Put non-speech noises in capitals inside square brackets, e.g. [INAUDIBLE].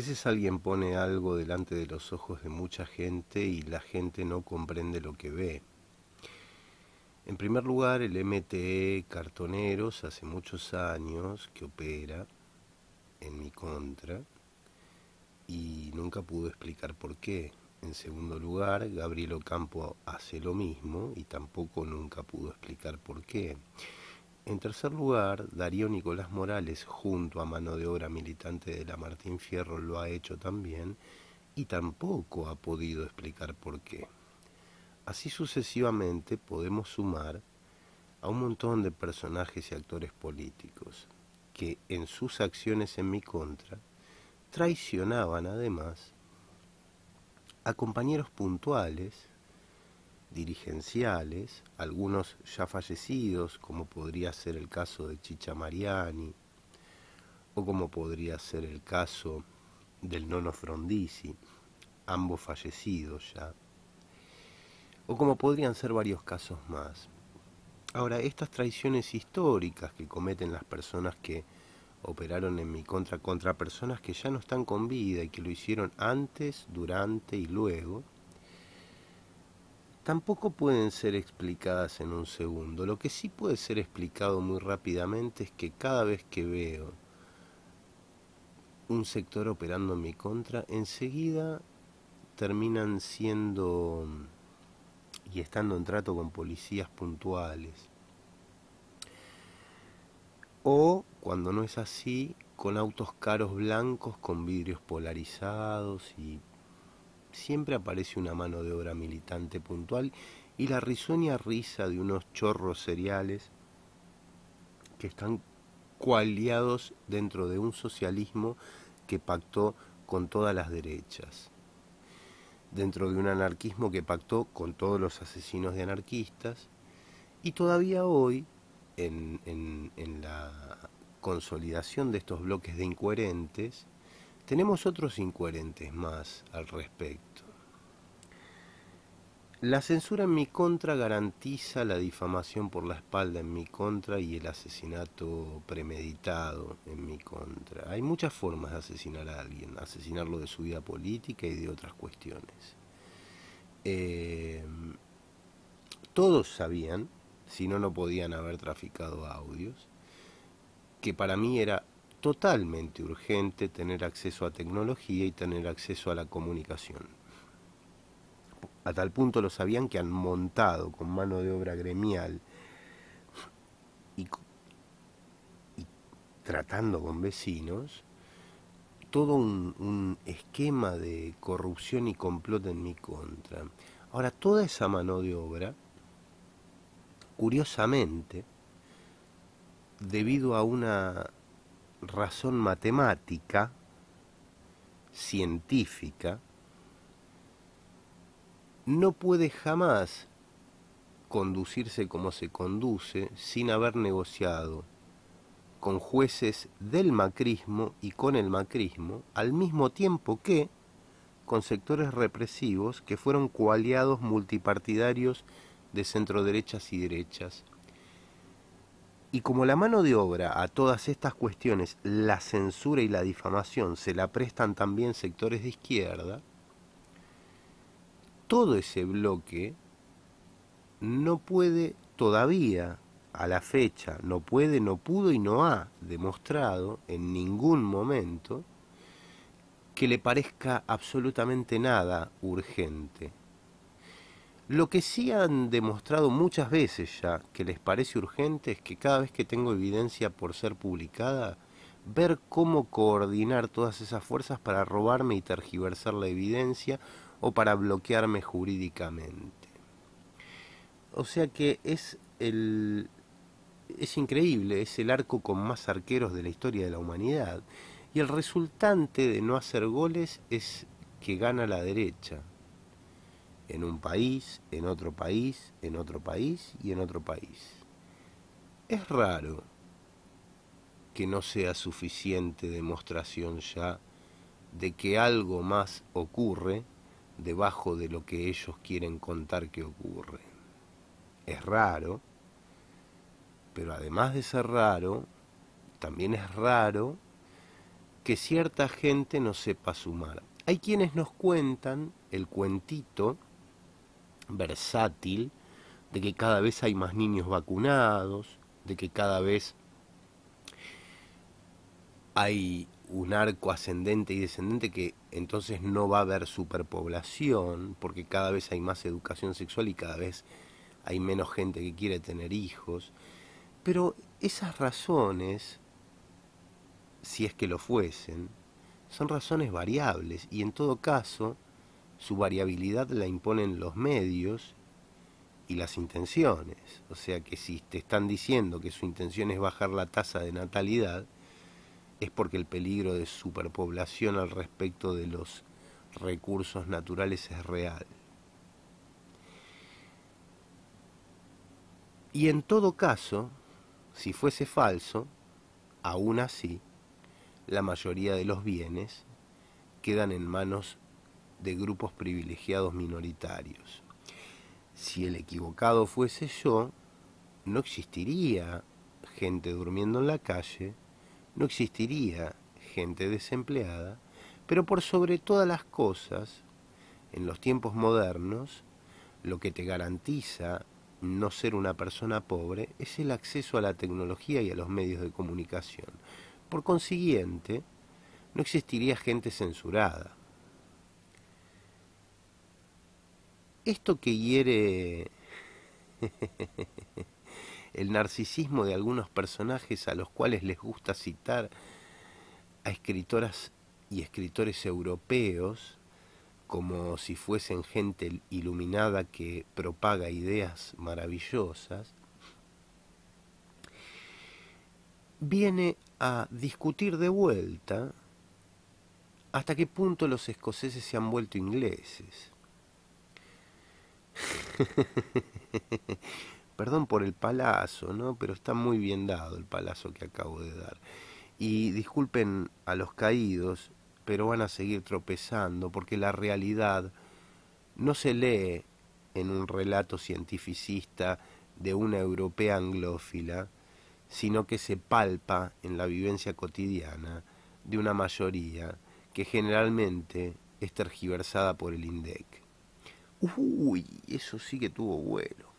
A veces alguien pone algo delante de los ojos de mucha gente y la gente no comprende lo que ve. En primer lugar, el MTE Cartoneros hace muchos años que opera en mi contra y nunca pudo explicar por qué. En segundo lugar, Gabriel Ocampo hace lo mismo y tampoco nunca pudo explicar por qué. En tercer lugar, Darío Nicolás Morales, junto a mano de obra militante de la Martín Fierro, lo ha hecho también y tampoco ha podido explicar por qué. Así sucesivamente podemos sumar a un montón de personajes y actores políticos que en sus acciones en mi contra traicionaban además a compañeros puntuales dirigenciales, algunos ya fallecidos, como podría ser el caso de Chicha Mariani, o como podría ser el caso del nono Frondizi, ambos fallecidos ya, o como podrían ser varios casos más. Ahora, estas traiciones históricas que cometen las personas que operaron en mi contra contra personas que ya no están con vida y que lo hicieron antes, durante y luego, tampoco pueden ser explicadas en un segundo. Lo que sí puede ser explicado muy rápidamente es que cada vez que veo un sector operando en mi contra, enseguida terminan siendo y estando en trato con policías puntuales. O, cuando no es así, con autos caros blancos con vidrios polarizados y siempre aparece una mano de obra militante puntual y la risueña risa de unos chorros seriales que están cualiados dentro de un socialismo que pactó con todas las derechas, dentro de un anarquismo que pactó con todos los asesinos de anarquistas, y todavía hoy, en, en la consolidación de estos bloques de incoherentes, tenemos otros incoherentes más al respecto. La censura en mi contra garantiza la difamación por la espalda en mi contra y el asesinato premeditado en mi contra. Hay muchas formas de asesinar a alguien, asesinarlo de su vida política y de otras cuestiones. Em, todos sabían, si no, no podían haber traficado audios, que para mí era totalmente urgente tener acceso a tecnología y tener acceso a la comunicación. A tal punto lo sabían que han montado con mano de obra gremial y, tratando con vecinos todo un esquema de corrupción y complot en mi contra. Ahora, toda esa mano de obra, curiosamente, debido a una razón matemática, científica, no puede jamás conducirse como se conduce sin haber negociado con jueces del macrismo y con el macrismo, al mismo tiempo que con sectores represivos que fueron coaliados multipartidarios de centro derechas y derechas. Y como la mano de obra a todas estas cuestiones, la censura y la difamación se la prestan también sectores de izquierda, todo ese bloque no puede todavía, a la fecha, no puede, no pudo y no ha demostrado en ningún momento que le parezca absolutamente nada urgente lo que sí han demostrado muchas veces ya que les parece urgente es que cada vez que tengo evidencia por ser publicada, ver cómo coordinar todas esas fuerzas para robarme y tergiversar la evidencia o para bloquearme jurídicamente. O sea que es el es increíble, es el arco con más arqueros de la historia de la humanidad y el resultante de no hacer goles es que gana la derecha en un país, en otro país, en otro país y en otro país. Es raro que no sea suficiente demostración ya de que algo más ocurre debajo de lo que ellos quieren contar que ocurre. Es raro, pero además de ser raro, también es raro que cierta gente no sepa sumar. Hay quienes nos cuentan el cuentito versátil, de que cada vez hay más niños vacunados, de que cada vez hay un arco ascendente y descendente que entonces no va a haber superpoblación, porque cada vez hay más educación sexual y cada vez hay menos gente que quiere tener hijos. Pero esas razones, si es que lo fuesen, son razones variables y en todo caso su variabilidad la imponen los medios y las intenciones. O sea que si te están diciendo que su intención es bajar la tasa de natalidad, es porque el peligro de superpoblación al respecto de los recursos naturales es real. Y en todo caso, si fuese falso, aún así, la mayoría de los bienes quedan en manos de grupos privilegiados minoritarios. Si el equivocado fuese yo, no existiría gente durmiendo en la calle, no existiría gente desempleada, pero por sobre todas las cosas, en los tiempos modernos, lo que te garantiza no ser una persona pobre es el acceso a la tecnología y a los medios de comunicación. Por consiguiente, no existiría gente censurada. esto que hiere [LAUGHS] el narcisismo de algunos personajes a los cuales les gusta citar a escritoras y escritores europeos como si fuesen gente iluminada que propaga ideas maravillosas, viene a discutir de vuelta hasta qué punto los escoceses se han vuelto ingleses. [LAUGHS] Perdón por el palazo, ¿no? Pero está muy bien dado el palazo que acabo de dar. Y disculpen a los caídos, pero van a seguir tropezando porque la realidad no se lee en un relato cientificista de una europea anglófila, sino que se palpa en la vivencia cotidiana de una mayoría que generalmente es tergiversada por el INDEC. Uy, eso sí que tuvo vuelo.